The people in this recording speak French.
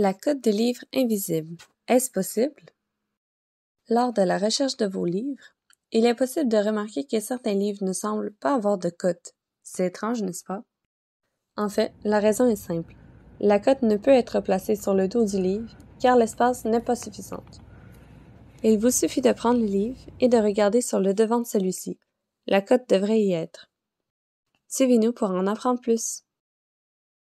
La cote de livre invisible. Est-ce possible? Lors de la recherche de vos livres, il est possible de remarquer que certains livres ne semblent pas avoir de cote. C'est étrange, n'est-ce pas? En fait, la raison est simple. La cote ne peut être placée sur le dos du livre car l'espace n'est pas suffisant. Il vous suffit de prendre le livre et de regarder sur le devant de celui-ci. La cote devrait y être. Suivez-nous pour en apprendre plus.